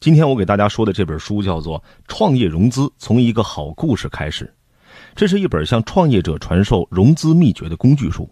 今天我给大家说的这本书叫做《创业融资：从一个好故事开始》，这是一本向创业者传授融资秘诀的工具书。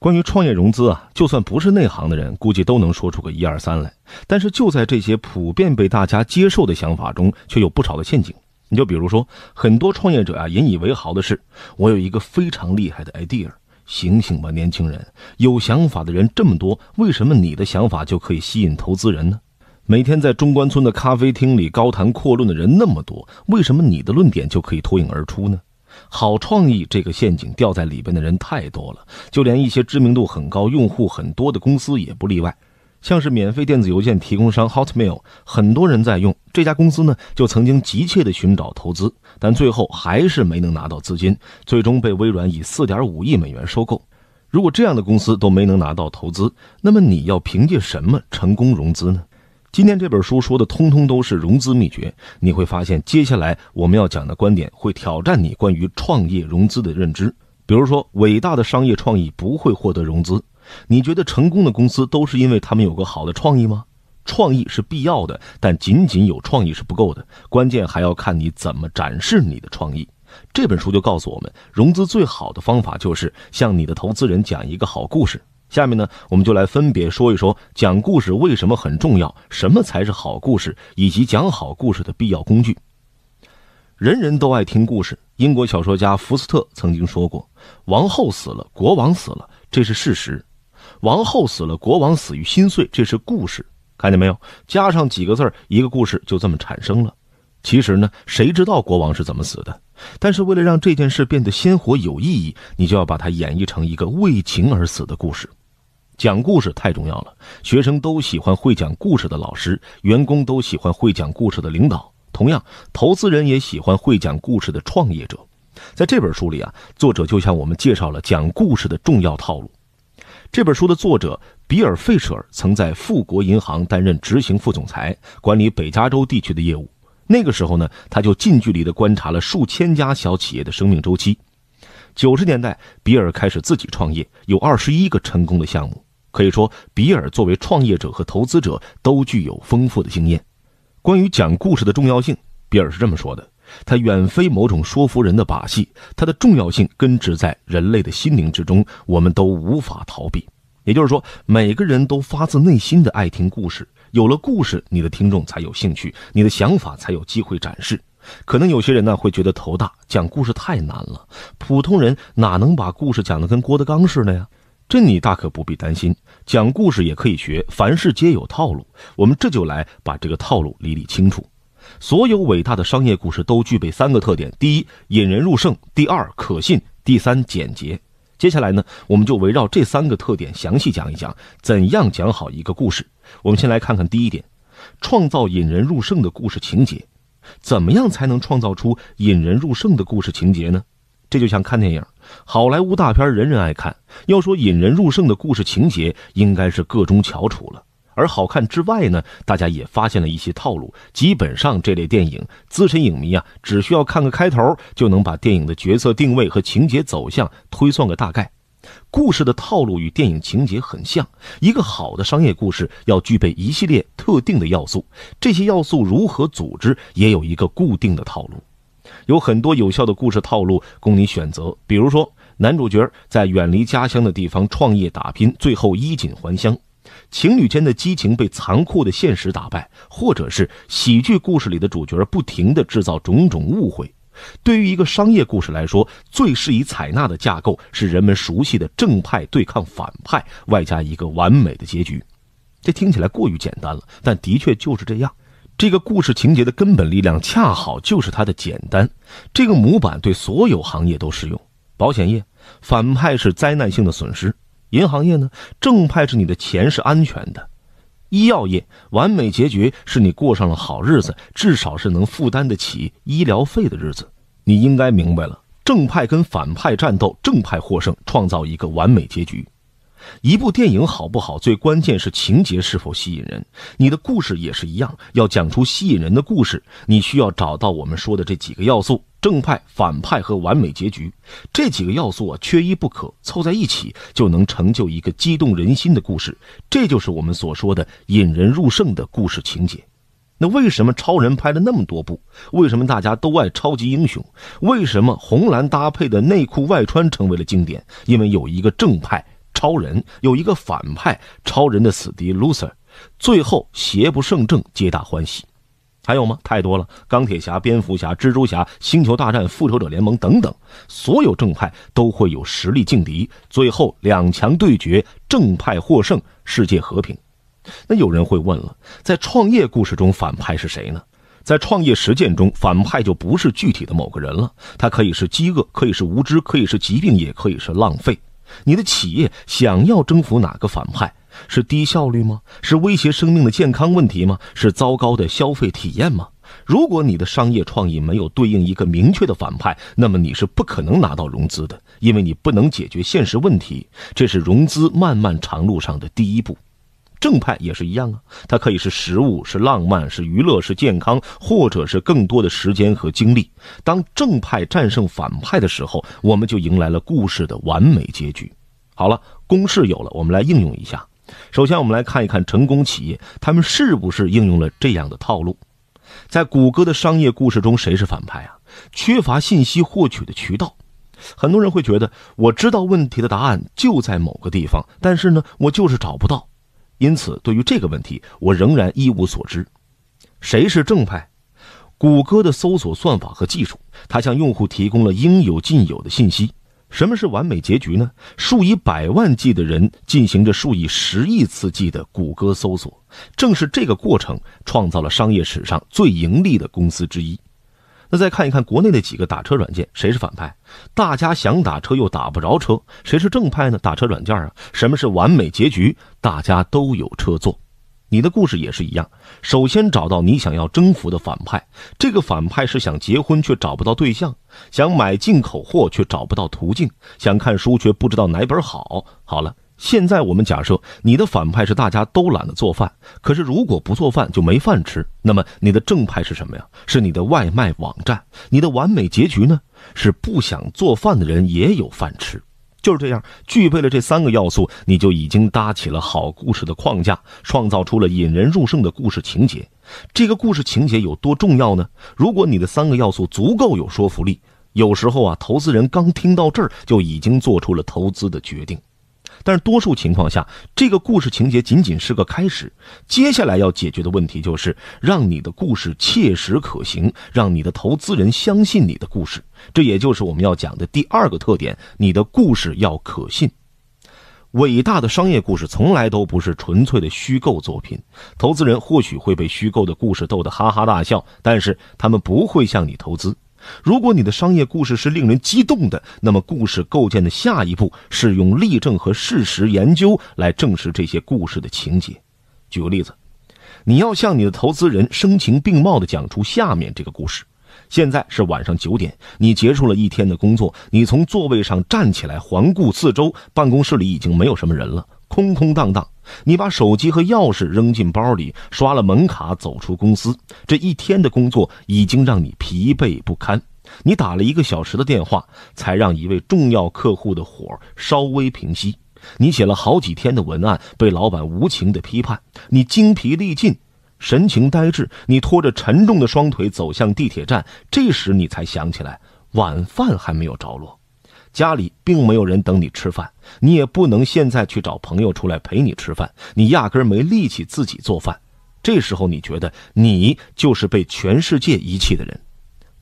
关于创业融资啊，就算不是内行的人，估计都能说出个一二三来。但是就在这些普遍被大家接受的想法中，却有不少的陷阱。你就比如说，很多创业者啊引以为豪的是我有一个非常厉害的 idea，醒醒吧，年轻人！有想法的人这么多，为什么你的想法就可以吸引投资人呢？每天在中关村的咖啡厅里高谈阔论的人那么多，为什么你的论点就可以脱颖而出呢？好创意这个陷阱掉在里边的人太多了，就连一些知名度很高、用户很多的公司也不例外。像是免费电子邮件提供商 Hotmail，很多人在用这家公司呢，就曾经急切地寻找投资，但最后还是没能拿到资金，最终被微软以四点五亿美元收购。如果这样的公司都没能拿到投资，那么你要凭借什么成功融资呢？今天这本书说的通通都是融资秘诀。你会发现，接下来我们要讲的观点会挑战你关于创业融资的认知。比如说，伟大的商业创意不会获得融资。你觉得成功的公司都是因为他们有个好的创意吗？创意是必要的，但仅仅有创意是不够的。关键还要看你怎么展示你的创意。这本书就告诉我们，融资最好的方法就是向你的投资人讲一个好故事。下面呢，我们就来分别说一说讲故事为什么很重要，什么才是好故事，以及讲好故事的必要工具。人人都爱听故事。英国小说家福斯特曾经说过：“王后死了，国王死了，这是事实；王后死了，国王死于心碎，这是故事。”看见没有？加上几个字一个故事就这么产生了。其实呢，谁知道国王是怎么死的？但是为了让这件事变得鲜活有意义，你就要把它演绎成一个为情而死的故事。讲故事太重要了，学生都喜欢会讲故事的老师，员工都喜欢会讲故事的领导，同样，投资人也喜欢会讲故事的创业者。在这本书里啊，作者就向我们介绍了讲故事的重要套路。这本书的作者比尔·费舍尔曾在富国银行担任执行副总裁，管理北加州地区的业务。那个时候呢，他就近距离地观察了数千家小企业的生命周期。九十年代，比尔开始自己创业，有二十一个成功的项目。可以说，比尔作为创业者和投资者都具有丰富的经验。关于讲故事的重要性，比尔是这么说的：“它远非某种说服人的把戏，它的重要性根植在人类的心灵之中，我们都无法逃避。也就是说，每个人都发自内心的爱听故事。有了故事，你的听众才有兴趣，你的想法才有机会展示。可能有些人呢会觉得头大，讲故事太难了。普通人哪能把故事讲得跟郭德纲似的呀？”这你大可不必担心，讲故事也可以学，凡事皆有套路。我们这就来把这个套路理理清楚。所有伟大的商业故事都具备三个特点：第一，引人入胜；第二，可信；第三，简洁。接下来呢，我们就围绕这三个特点详细讲一讲，怎样讲好一个故事。我们先来看看第一点，创造引人入胜的故事情节。怎么样才能创造出引人入胜的故事情节呢？这就像看电影，好莱坞大片人人爱看。要说引人入胜的故事情节，应该是个中翘楚了。而好看之外呢，大家也发现了一些套路。基本上这类电影，资深影迷啊，只需要看个开头，就能把电影的角色定位和情节走向推算个大概。故事的套路与电影情节很像，一个好的商业故事要具备一系列特定的要素，这些要素如何组织，也有一个固定的套路。有很多有效的故事套路供你选择，比如说男主角在远离家乡的地方创业打拼，最后衣锦还乡；情侣间的激情被残酷的现实打败，或者是喜剧故事里的主角不停地制造种种误会。对于一个商业故事来说，最适宜采纳的架构是人们熟悉的正派对抗反派，外加一个完美的结局。这听起来过于简单了，但的确就是这样。这个故事情节的根本力量恰好就是它的简单。这个模板对所有行业都适用：保险业，反派是灾难性的损失；银行业呢，正派是你的钱是安全的；医药业，完美结局是你过上了好日子，至少是能负担得起医疗费的日子。你应该明白了，正派跟反派战斗，正派获胜，创造一个完美结局。一部电影好不好，最关键是情节是否吸引人。你的故事也是一样，要讲出吸引人的故事，你需要找到我们说的这几个要素：正派、反派和完美结局。这几个要素啊，缺一不可，凑在一起就能成就一个激动人心的故事。这就是我们所说的引人入胜的故事情节。那为什么超人拍了那么多部？为什么大家都爱超级英雄？为什么红蓝搭配的内裤外穿成为了经典？因为有一个正派。超人有一个反派，超人的死敌 Loser，最后邪不胜正，皆大欢喜。还有吗？太多了，钢铁侠、蝙蝠侠、蜘蛛侠、星球大战、复仇者联盟等等，所有正派都会有实力劲敌，最后两强对决，正派获胜，世界和平。那有人会问了，在创业故事中，反派是谁呢？在创业实践中，反派就不是具体的某个人了，他可以是饥饿，可以是无知，可以是疾病，也可以是浪费。你的企业想要征服哪个反派？是低效率吗？是威胁生命的健康问题吗？是糟糕的消费体验吗？如果你的商业创意没有对应一个明确的反派，那么你是不可能拿到融资的，因为你不能解决现实问题。这是融资漫漫长路上的第一步。正派也是一样啊，它可以是食物，是浪漫，是娱乐，是健康，或者是更多的时间和精力。当正派战胜反派的时候，我们就迎来了故事的完美结局。好了，公式有了，我们来应用一下。首先，我们来看一看成功企业，他们是不是应用了这样的套路？在谷歌的商业故事中，谁是反派啊？缺乏信息获取的渠道，很多人会觉得我知道问题的答案就在某个地方，但是呢，我就是找不到。因此，对于这个问题，我仍然一无所知。谁是正派？谷歌的搜索算法和技术，它向用户提供了应有尽有的信息。什么是完美结局呢？数以百万计的人进行着数以十亿次计的谷歌搜索，正是这个过程创造了商业史上最盈利的公司之一。那再看一看国内的几个打车软件，谁是反派？大家想打车又打不着车，谁是正派呢？打车软件啊，什么是完美结局？大家都有车坐。你的故事也是一样，首先找到你想要征服的反派，这个反派是想结婚却找不到对象，想买进口货却找不到途径，想看书却不知道哪本好。好了。现在我们假设你的反派是大家都懒得做饭，可是如果不做饭就没饭吃，那么你的正派是什么呀？是你的外卖网站。你的完美结局呢？是不想做饭的人也有饭吃，就是这样。具备了这三个要素，你就已经搭起了好故事的框架，创造出了引人入胜的故事情节。这个故事情节有多重要呢？如果你的三个要素足够有说服力，有时候啊，投资人刚听到这儿就已经做出了投资的决定。但是多数情况下，这个故事情节仅仅是个开始，接下来要解决的问题就是让你的故事切实可行，让你的投资人相信你的故事。这也就是我们要讲的第二个特点：你的故事要可信。伟大的商业故事从来都不是纯粹的虚构作品，投资人或许会被虚构的故事逗得哈哈大笑，但是他们不会向你投资。如果你的商业故事是令人激动的，那么故事构建的下一步是用例证和事实研究来证实这些故事的情节。举个例子，你要向你的投资人声情并茂地讲出下面这个故事：现在是晚上九点，你结束了一天的工作，你从座位上站起来，环顾四周，办公室里已经没有什么人了，空空荡荡。你把手机和钥匙扔进包里，刷了门卡，走出公司。这一天的工作已经让你疲惫不堪。你打了一个小时的电话，才让一位重要客户的火稍微平息。你写了好几天的文案，被老板无情的批判。你精疲力尽，神情呆滞。你拖着沉重的双腿走向地铁站，这时你才想起来晚饭还没有着落。家里并没有人等你吃饭，你也不能现在去找朋友出来陪你吃饭，你压根儿没力气自己做饭。这时候你觉得你就是被全世界遗弃的人。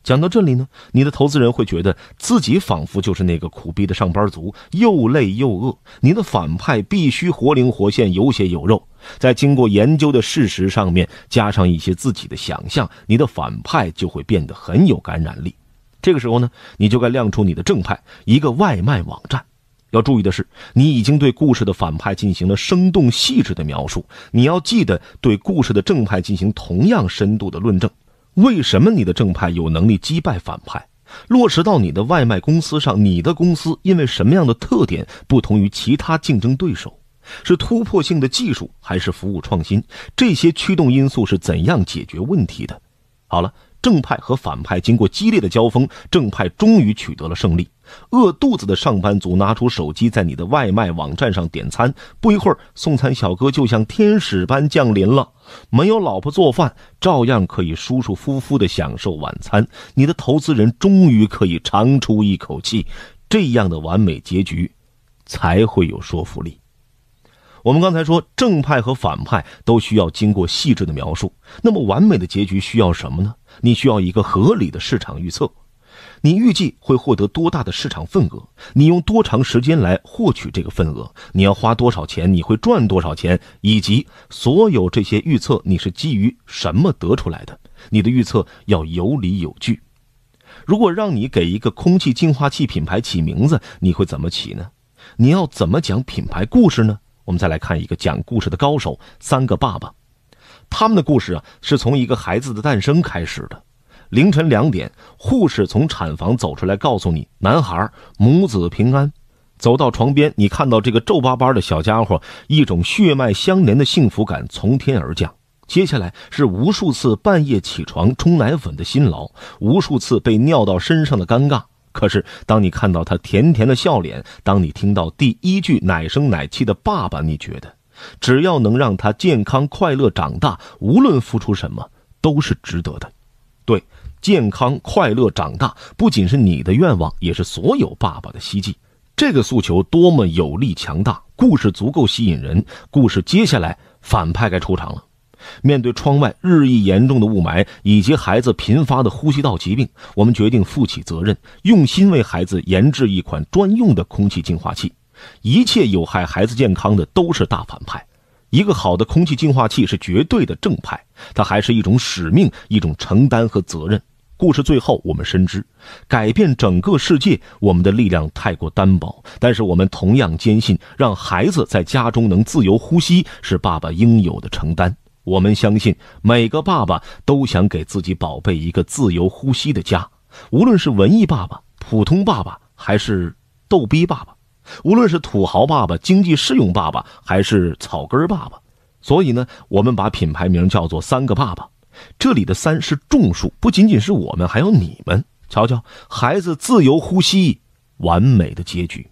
讲到这里呢，你的投资人会觉得自己仿佛就是那个苦逼的上班族，又累又饿。你的反派必须活灵活现，有血有肉，在经过研究的事实上面加上一些自己的想象，你的反派就会变得很有感染力。这个时候呢，你就该亮出你的正派。一个外卖网站，要注意的是，你已经对故事的反派进行了生动细致的描述，你要记得对故事的正派进行同样深度的论证。为什么你的正派有能力击败反派？落实到你的外卖公司上，你的公司因为什么样的特点不同于其他竞争对手？是突破性的技术，还是服务创新？这些驱动因素是怎样解决问题的？好了。正派和反派经过激烈的交锋，正派终于取得了胜利。饿肚子的上班族拿出手机，在你的外卖网站上点餐，不一会儿，送餐小哥就像天使般降临了。没有老婆做饭，照样可以舒舒服服地享受晚餐。你的投资人终于可以长出一口气。这样的完美结局，才会有说服力。我们刚才说，正派和反派都需要经过细致的描述，那么完美的结局需要什么呢？你需要一个合理的市场预测，你预计会获得多大的市场份额？你用多长时间来获取这个份额？你要花多少钱？你会赚多少钱？以及所有这些预测，你是基于什么得出来的？你的预测要有理有据。如果让你给一个空气净化器品牌起名字，你会怎么起呢？你要怎么讲品牌故事呢？我们再来看一个讲故事的高手——三个爸爸。他们的故事啊，是从一个孩子的诞生开始的。凌晨两点，护士从产房走出来，告诉你男孩母子平安。走到床边，你看到这个皱巴巴的小家伙，一种血脉相连的幸福感从天而降。接下来是无数次半夜起床冲奶粉的辛劳，无数次被尿到身上的尴尬。可是，当你看到他甜甜的笑脸，当你听到第一句奶声奶气的“爸爸”，你觉得？只要能让他健康快乐长大，无论付出什么都是值得的。对，健康快乐长大不仅是你的愿望，也是所有爸爸的希冀。这个诉求多么有力、强大！故事足够吸引人。故事接下来，反派该出场了。面对窗外日益严重的雾霾以及孩子频发的呼吸道疾病，我们决定负起责任，用心为孩子研制一款专用的空气净化器。一切有害孩子健康的都是大反派，一个好的空气净化器是绝对的正派，它还是一种使命、一种承担和责任。故事最后，我们深知改变整个世界，我们的力量太过单薄，但是我们同样坚信，让孩子在家中能自由呼吸是爸爸应有的承担。我们相信每个爸爸都想给自己宝贝一个自由呼吸的家，无论是文艺爸爸、普通爸爸还是逗逼爸爸。无论是土豪爸爸、经济适用爸爸，还是草根爸爸，所以呢，我们把品牌名叫做“三个爸爸”。这里的“三”是众数，不仅仅是我们，还有你们。瞧瞧，孩子自由呼吸，完美的结局。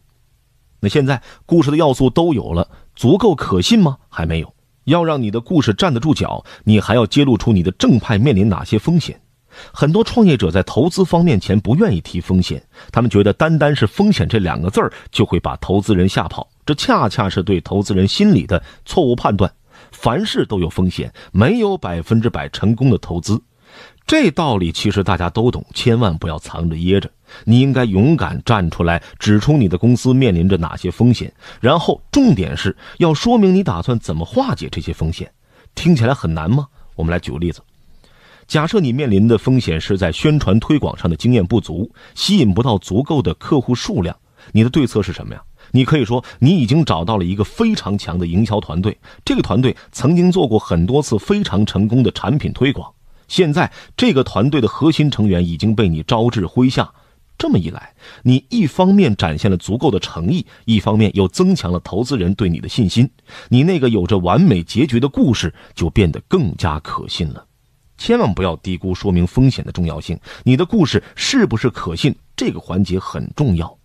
那现在故事的要素都有了，足够可信吗？还没有。要让你的故事站得住脚，你还要揭露出你的正派面临哪些风险？很多创业者在投资方面前不愿意提风险，他们觉得单单是“风险”这两个字儿就会把投资人吓跑，这恰恰是对投资人心理的错误判断。凡事都有风险，没有百分之百成功的投资，这道理其实大家都懂，千万不要藏着掖着。你应该勇敢站出来，指出你的公司面临着哪些风险，然后重点是要说明你打算怎么化解这些风险。听起来很难吗？我们来举个例子。假设你面临的风险是在宣传推广上的经验不足，吸引不到足够的客户数量，你的对策是什么呀？你可以说你已经找到了一个非常强的营销团队，这个团队曾经做过很多次非常成功的产品推广，现在这个团队的核心成员已经被你招至麾下，这么一来，你一方面展现了足够的诚意，一方面又增强了投资人对你的信心，你那个有着完美结局的故事就变得更加可信了。千万不要低估说明风险的重要性。你的故事是不是可信？这个环节很重要。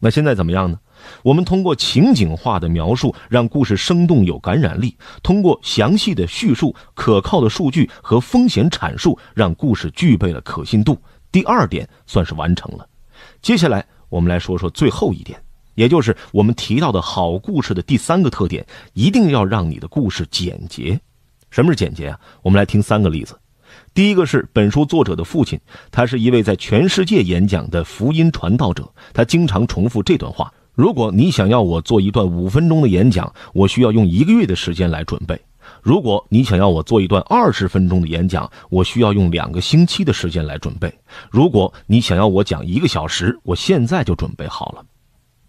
那现在怎么样呢？我们通过情景化的描述，让故事生动有感染力；通过详细的叙述、可靠的数据和风险阐述，让故事具备了可信度。第二点算是完成了。接下来我们来说说最后一点，也就是我们提到的好故事的第三个特点：一定要让你的故事简洁。什么是简洁啊？我们来听三个例子。第一个是本书作者的父亲，他是一位在全世界演讲的福音传道者。他经常重复这段话：“如果你想要我做一段五分钟的演讲，我需要用一个月的时间来准备；如果你想要我做一段二十分钟的演讲，我需要用两个星期的时间来准备；如果你想要我讲一个小时，我现在就准备好了。”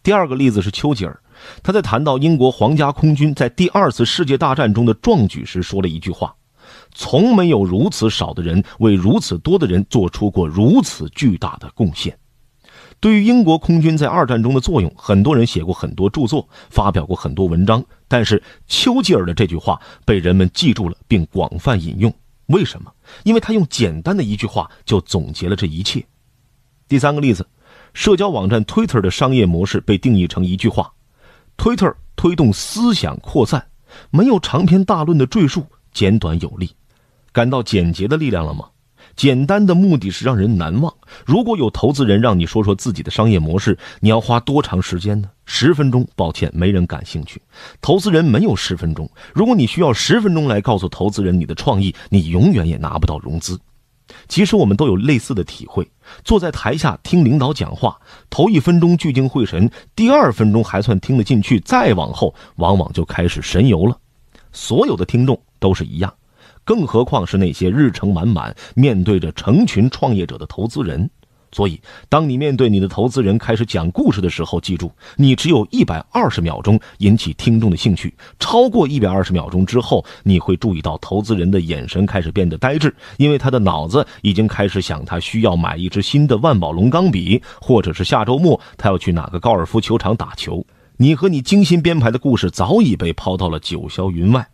第二个例子是丘吉尔，他在谈到英国皇家空军在第二次世界大战中的壮举时说了一句话。从没有如此少的人为如此多的人做出过如此巨大的贡献。对于英国空军在二战中的作用，很多人写过很多著作，发表过很多文章，但是丘吉尔的这句话被人们记住了并广泛引用。为什么？因为他用简单的一句话就总结了这一切。第三个例子，社交网站 Twitter 的商业模式被定义成一句话：“Twitter 推动思想扩散。”没有长篇大论的赘述，简短有力。感到简洁的力量了吗？简单的目的是让人难忘。如果有投资人让你说说自己的商业模式，你要花多长时间呢？十分钟？抱歉，没人感兴趣。投资人没有十分钟。如果你需要十分钟来告诉投资人你的创意，你永远也拿不到融资。其实我们都有类似的体会：坐在台下听领导讲话，头一分钟聚精会神，第二分钟还算听得进去，再往后往往就开始神游了。所有的听众都是一样。更何况是那些日程满满、面对着成群创业者的投资人。所以，当你面对你的投资人开始讲故事的时候，记住，你只有一百二十秒钟引起听众的兴趣。超过一百二十秒钟之后，你会注意到投资人的眼神开始变得呆滞，因为他的脑子已经开始想他需要买一支新的万宝龙钢笔，或者是下周末他要去哪个高尔夫球场打球。你和你精心编排的故事早已被抛到了九霄云外。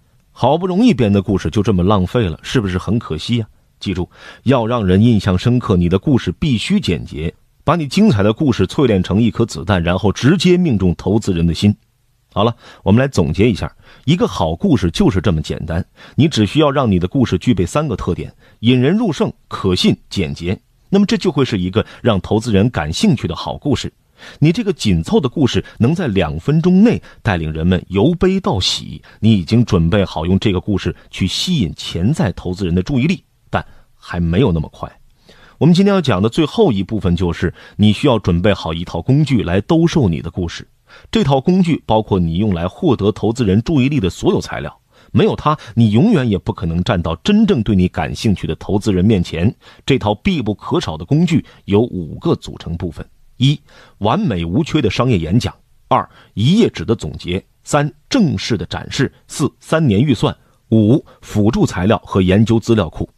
好不容易编的故事就这么浪费了，是不是很可惜呀？记住，要让人印象深刻，你的故事必须简洁，把你精彩的故事淬炼成一颗子弹，然后直接命中投资人的心。好了，我们来总结一下，一个好故事就是这么简单，你只需要让你的故事具备三个特点：引人入胜、可信、简洁，那么这就会是一个让投资人感兴趣的好故事。你这个紧凑的故事能在两分钟内带领人们由悲到喜，你已经准备好用这个故事去吸引潜在投资人的注意力，但还没有那么快。我们今天要讲的最后一部分就是，你需要准备好一套工具来兜售你的故事。这套工具包括你用来获得投资人注意力的所有材料，没有它，你永远也不可能站到真正对你感兴趣的投资人面前。这套必不可少的工具有五个组成部分。一、完美无缺的商业演讲；二、一页纸的总结；三、正式的展示；四、三年预算；五、辅助材料和研究资料库。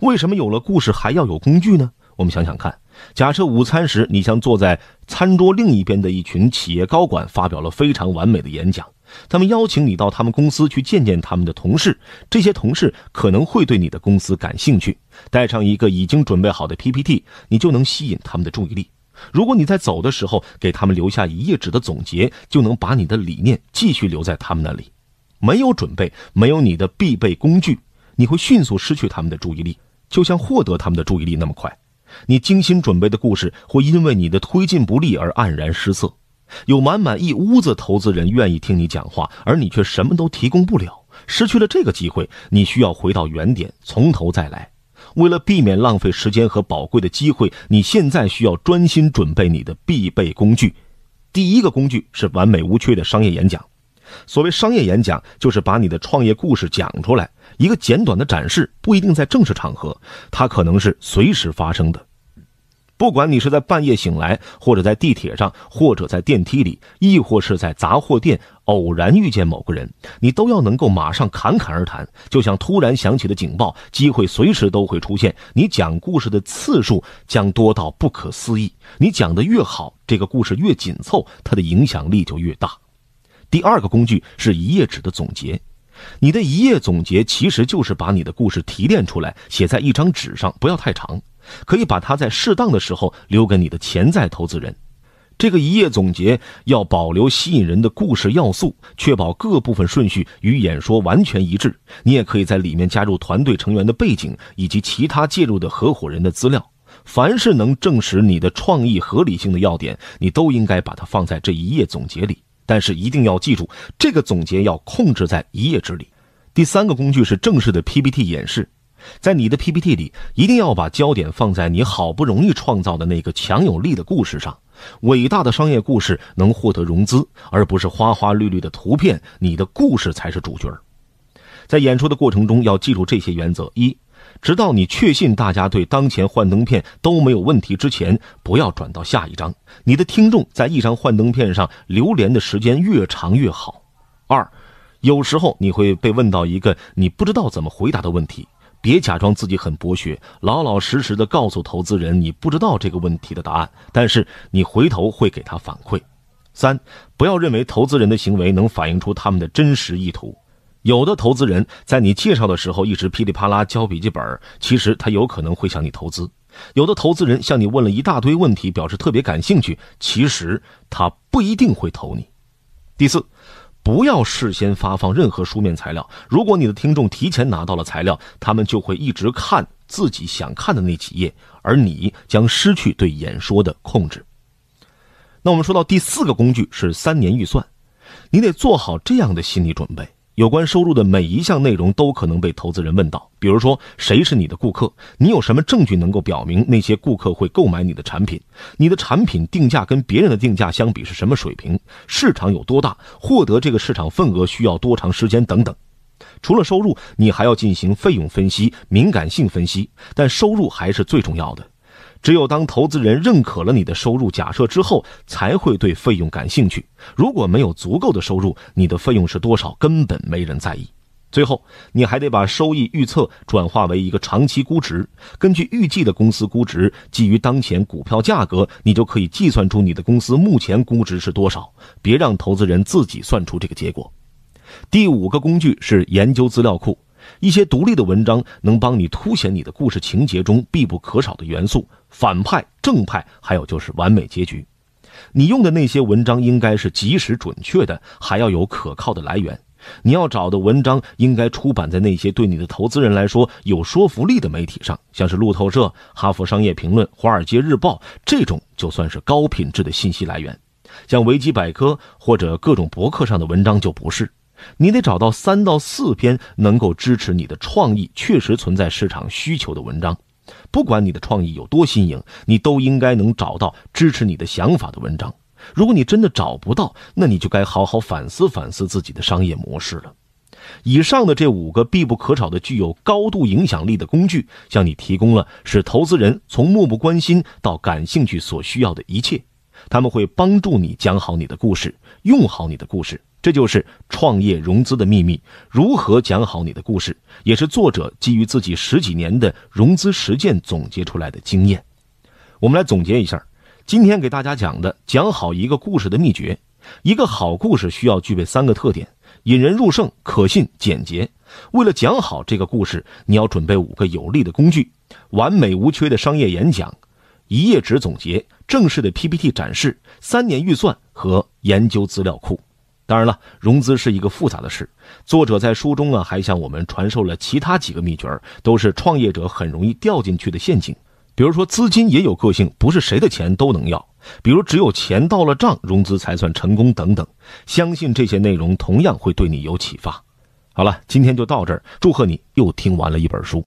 为什么有了故事还要有工具呢？我们想想看，假设午餐时你向坐在餐桌另一边的一群企业高管发表了非常完美的演讲，他们邀请你到他们公司去见见他们的同事，这些同事可能会对你的公司感兴趣。带上一个已经准备好的 PPT，你就能吸引他们的注意力。如果你在走的时候给他们留下一页纸的总结，就能把你的理念继续留在他们那里。没有准备，没有你的必备工具，你会迅速失去他们的注意力，就像获得他们的注意力那么快。你精心准备的故事会因为你的推进不利而黯然失色。有满满一屋子投资人愿意听你讲话，而你却什么都提供不了。失去了这个机会，你需要回到原点，从头再来。为了避免浪费时间和宝贵的机会，你现在需要专心准备你的必备工具。第一个工具是完美无缺的商业演讲。所谓商业演讲，就是把你的创业故事讲出来。一个简短的展示不一定在正式场合，它可能是随时发生的。不管你是在半夜醒来，或者在地铁上，或者在电梯里，亦或是在杂货店。偶然遇见某个人，你都要能够马上侃侃而谈，就像突然响起的警报，机会随时都会出现。你讲故事的次数将多到不可思议。你讲的越好，这个故事越紧凑，它的影响力就越大。第二个工具是一页纸的总结，你的一页总结其实就是把你的故事提炼出来，写在一张纸上，不要太长，可以把它在适当的时候留给你的潜在投资人。这个一页总结要保留吸引人的故事要素，确保各部分顺序与演说完全一致。你也可以在里面加入团队成员的背景以及其他介入的合伙人的资料。凡是能证实你的创意合理性的要点，你都应该把它放在这一页总结里。但是一定要记住，这个总结要控制在一页之里。第三个工具是正式的 PPT 演示，在你的 PPT 里一定要把焦点放在你好不容易创造的那个强有力的故事上。伟大的商业故事能获得融资，而不是花花绿绿的图片。你的故事才是主角儿。在演出的过程中，要记住这些原则：一，直到你确信大家对当前幻灯片都没有问题之前，不要转到下一张。你的听众在一张幻灯片上留连的时间越长越好。二，有时候你会被问到一个你不知道怎么回答的问题。别假装自己很博学，老老实实的告诉投资人你不知道这个问题的答案，但是你回头会给他反馈。三，不要认为投资人的行为能反映出他们的真实意图。有的投资人在你介绍的时候一直噼里啪啦交笔记本，其实他有可能会向你投资；有的投资人向你问了一大堆问题，表示特别感兴趣，其实他不一定会投你。第四。不要事先发放任何书面材料。如果你的听众提前拿到了材料，他们就会一直看自己想看的那几页，而你将失去对演说的控制。那我们说到第四个工具是三年预算，你得做好这样的心理准备。有关收入的每一项内容都可能被投资人问到，比如说谁是你的顾客，你有什么证据能够表明那些顾客会购买你的产品？你的产品定价跟别人的定价相比是什么水平？市场有多大？获得这个市场份额需要多长时间？等等。除了收入，你还要进行费用分析、敏感性分析，但收入还是最重要的。只有当投资人认可了你的收入假设之后，才会对费用感兴趣。如果没有足够的收入，你的费用是多少根本没人在意。最后，你还得把收益预测转化为一个长期估值。根据预计的公司估值，基于当前股票价格，你就可以计算出你的公司目前估值是多少。别让投资人自己算出这个结果。第五个工具是研究资料库。一些独立的文章能帮你凸显你的故事情节中必不可少的元素：反派、正派，还有就是完美结局。你用的那些文章应该是及时、准确的，还要有可靠的来源。你要找的文章应该出版在那些对你的投资人来说有说服力的媒体上，像是路透社、哈佛商业评论、华尔街日报这种，就算是高品质的信息来源。像维基百科或者各种博客上的文章就不是。你得找到三到四篇能够支持你的创意确实存在市场需求的文章，不管你的创意有多新颖，你都应该能找到支持你的想法的文章。如果你真的找不到，那你就该好好反思反思自己的商业模式了。以上的这五个必不可少的、具有高度影响力的工具，向你提供了使投资人从漠不关心到感兴趣所需要的一切。他们会帮助你讲好你的故事，用好你的故事。这就是创业融资的秘密。如何讲好你的故事，也是作者基于自己十几年的融资实践总结出来的经验。我们来总结一下，今天给大家讲的讲好一个故事的秘诀。一个好故事需要具备三个特点：引人入胜、可信、简洁。为了讲好这个故事，你要准备五个有力的工具：完美无缺的商业演讲、一页纸总结、正式的 PPT 展示、三年预算和研究资料库。当然了，融资是一个复杂的事。作者在书中呢，还向我们传授了其他几个秘诀都是创业者很容易掉进去的陷阱。比如说，资金也有个性，不是谁的钱都能要；比如，只有钱到了账，融资才算成功等等。相信这些内容同样会对你有启发。好了，今天就到这儿。祝贺你又听完了一本书。